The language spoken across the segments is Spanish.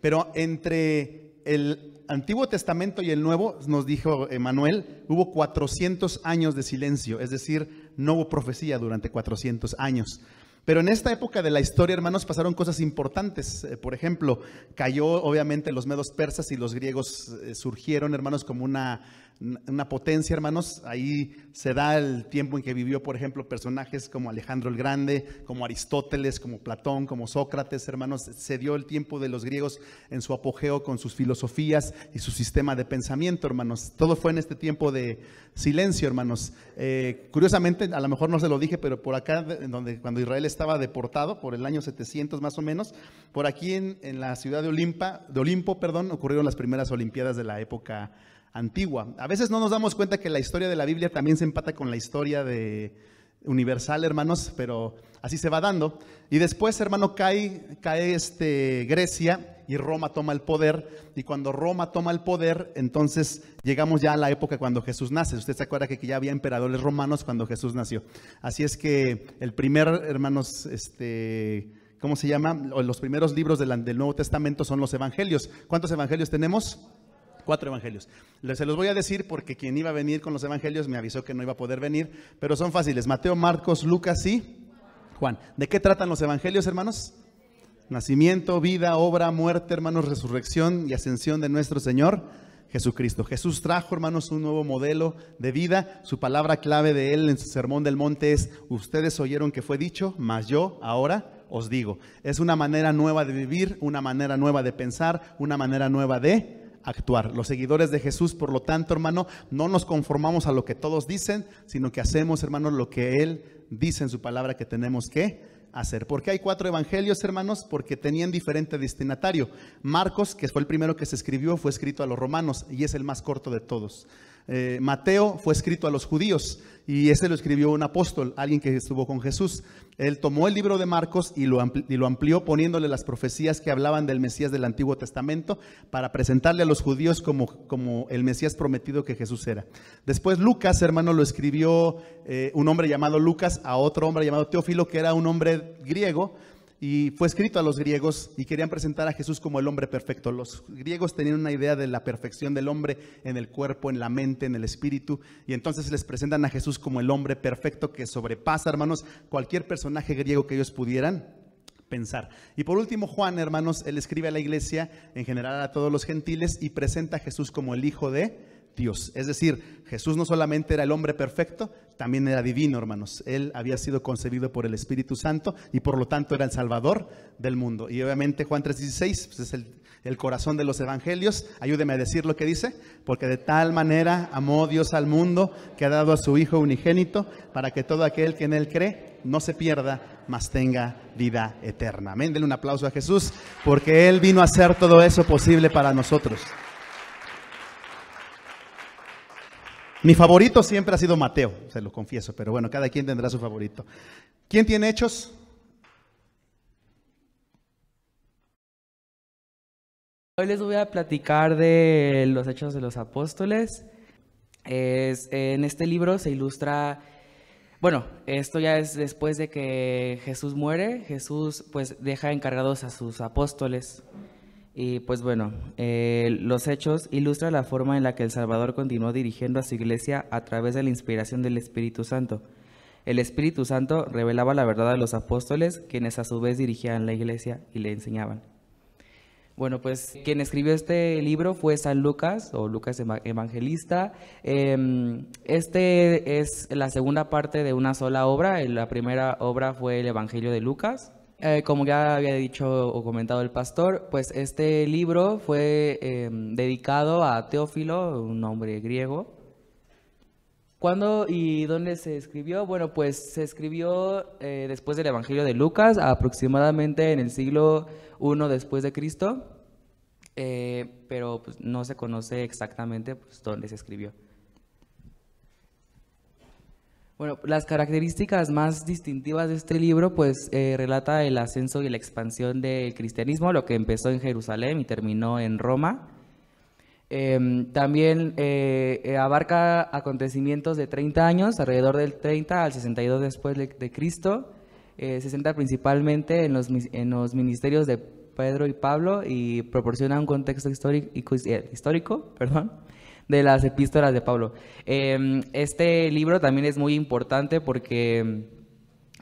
Pero entre el Antiguo Testamento y el Nuevo, nos dijo Emanuel, hubo 400 años de silencio, es decir, no hubo profecía durante 400 años. Pero en esta época de la historia, hermanos, pasaron cosas importantes. Eh, por ejemplo, cayó obviamente los medos persas y los griegos eh, surgieron, hermanos, como una, potencia, hermanos. Ahí se da el tiempo en que vivió, por ejemplo, personajes como Alejandro el Grande, como Aristóteles, como Platón, como Sócrates, hermanos. Se dio el tiempo de los griegos en su apogeo con sus filosofías y su sistema de pensamiento, hermanos. Todo fue en este tiempo de silencio, hermanos. Eh, curiosamente, a lo mejor no se lo dije, pero por acá, donde, cuando Israel estaba deportado por el año 700 más o menos. Por aquí en, la ciudad de, de Olimpo perdón, ocurrieron las primeras Olimpiadas de la época antigua. A veces no nos damos cuenta que la historia de la Biblia también se empata con la historia de universal, hermanos, pero así se va dando. Y después, hermano, cae, cae este, Grecia y Roma toma el poder. Y cuando Roma toma el poder, entonces llegamos ya a la época cuando Jesús nace. Usted se acuerda que ya había emperadores romanos cuando Jesús nació. Así es que el primer, hermanos, este... ¿Cómo se llama? Los primeros libros del, del Nuevo Testamento son los evangelios. ¿Cuántos evangelios tenemos? cuatro evangelios. Se los voy a decir porque quien iba a venir con los evangelios me avisó que no iba a poder venir, pero son fáciles. Mateo, Marcos, Lucas y Juan. ¿De qué tratan los evangelios, hermanos? Nacimiento, vida, obra, muerte, hermanos, resurrección y ascensión de nuestro Señor Jesucristo. Jesús trajo, hermanos, un nuevo modelo de vida. Su palabra clave de él en su sermón del monte es, ustedes oyeron que fue dicho, mas yo ahora os digo. Es una manera nueva de vivir, una manera nueva de pensar, una manera nueva de actuar. Los seguidores de Jesús, por lo tanto, hermano, no nos conformamos a lo que todos dicen, sino que hacemos, hermano, lo que Él dice en su palabra que tenemos que hacer. porque hay cuatro evangelios, hermanos? Porque tenían diferente destinatario. Marcos, que fue el primero que se escribió, fue escrito a los romanos y es el más corto de todos. Eh, Mateo fue escrito a los judíos y ese lo escribió un apóstol, alguien que estuvo con Jesús. Él tomó el libro de Marcos y lo, amplió, poniéndole las profecías que hablaban del Mesías del Antiguo Testamento para presentarle a los judíos como, como el Mesías prometido que Jesús era. Después Lucas, hermano, lo escribió eh, un hombre llamado Lucas a otro hombre llamado Teófilo, que era un hombre griego y fue escrito a los griegos y querían presentar a Jesús como el hombre perfecto. Los griegos tenían una idea de la perfección del hombre en el cuerpo, en la mente, en el espíritu, y entonces les presentan a Jesús como el hombre perfecto que sobrepasa, hermanos, cualquier personaje griego que ellos pudieran pensar. Y por último, Juan, hermanos, él escribe a la iglesia, en general a todos los gentiles, y presenta a Jesús como el Hijo de Dios. Es decir, Jesús no solamente era el hombre perfecto, también era divino, hermanos. Él había sido concebido por el Espíritu Santo y por lo tanto era el Salvador del mundo. Y obviamente Juan 3:16 pues es el, el corazón de los evangelios. Ayúdeme a decir lo que dice, porque de tal manera amó Dios al mundo que ha dado a su Hijo unigénito para que todo aquel que en él cree no se pierda, mas tenga vida eterna. Amén. Denle un aplauso a Jesús, porque Él vino a hacer todo eso posible para nosotros. Mi favorito siempre ha sido Mateo, se lo confieso, pero bueno, cada quien tendrá su favorito. ¿Quién tiene hechos? Hoy les voy a platicar de los hechos de los apóstoles. en este libro se ilustra, bueno, esto ya es después de que Jesús muere, Jesús pues deja encargados a sus apóstoles. Y pues bueno, eh, los hechos ilustran la forma en la que el Salvador continuó dirigiendo a su iglesia a través de la inspiración del Espíritu Santo. El Espíritu Santo revelaba la verdad a los apóstoles, quienes a su vez dirigían la iglesia y le enseñaban. Bueno, pues quien escribió este libro fue San Lucas o Lucas Evangelista. Eh, este es la segunda parte de una sola obra. La primera obra fue el Evangelio de Lucas, eh, como ya había dicho o comentado el pastor, pues este libro fue em, dedicado a Teófilo, un hombre griego. ¿Cuándo y dónde se escribió? Bueno, pues se escribió eh, después del Evangelio de Lucas, aproximadamente en el siglo I después de Cristo, eh, pero pues, no se conoce exactamente pues, dónde se escribió. Bueno, las características más distintivas de este libro, pues eh, relata el ascenso y la expansión del cristianismo, lo que empezó en Jerusalén y terminó en Roma. Em, también eh, abarca acontecimientos de 30 años, alrededor del 30 al 62 después de, Cristo. Eh, se centra principalmente en los, en los ministerios de Pedro y Pablo y proporciona un contexto histórico, histórico perdón, de las epístolas de Pablo. Em, este libro también es muy importante porque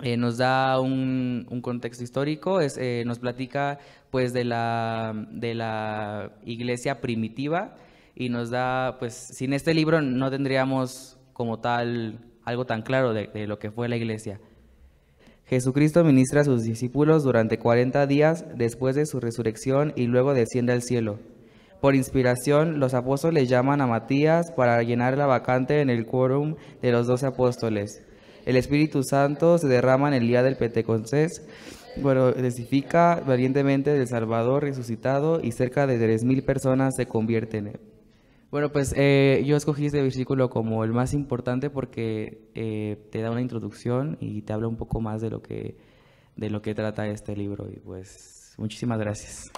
eh, nos da un, un contexto histórico, es, eh, nos platica pues de la, de la iglesia primitiva y nos da, pues sin este libro no tendríamos como tal algo tan claro de, de lo que fue la iglesia. Jesucristo ministra a sus discípulos durante 40 días después de su resurrección y luego desciende al cielo. Por inspiración, los apóstoles llaman a Matías para llenar la vacante en el quórum de los doce apóstoles. El Espíritu Santo se derrama en el día del Pentecostés, bueno, testifica valientemente del Salvador resucitado y cerca de 3.000 personas se convierten. Bueno, pues eh, yo escogí este versículo como el más importante porque eh, te da una introducción y te habla un poco más de lo que, de lo que trata este libro. Y pues muchísimas gracias.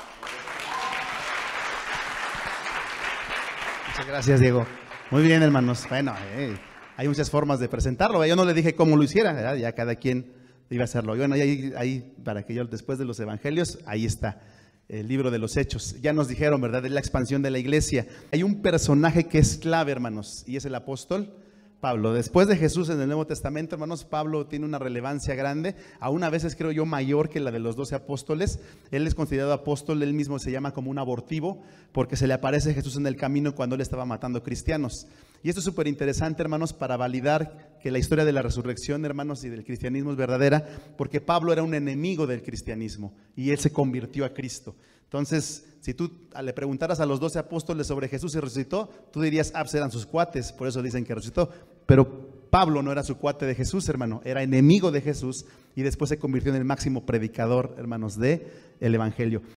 gracias, Diego. Muy bien, hermanos. Bueno, eh, hay muchas formas de presentarlo. Yo no le dije cómo lo hiciera, ¿verdad? ya cada quien iba a hacerlo. Y bueno, ahí, para que yo después de los evangelios, ahí está el libro de los hechos. Ya nos dijeron, ¿verdad? De la expansión de la iglesia. Hay un personaje que es clave, hermanos, y es el apóstol Pablo, después de Jesús en el Nuevo Testamento, hermanos, Pablo tiene una relevancia grande, aún a veces creo yo mayor que la de los doce apóstoles. Él es considerado apóstol, él mismo se llama como un abortivo, porque se le aparece Jesús en el camino cuando él estaba matando cristianos. Y esto es súper interesante, hermanos, para validar que la historia de la resurrección, hermanos, y del cristianismo es verdadera, porque Pablo era un enemigo del cristianismo y él se convirtió a Cristo. Entonces, si tú le preguntaras a los doce apóstoles sobre Jesús y resucitó, tú dirías, ah, pues eran sus cuates, por eso dicen que resucitó. Pero Pablo no era su cuate de Jesús, hermano, era enemigo de Jesús y después se convirtió en el máximo predicador, hermanos, de el Evangelio.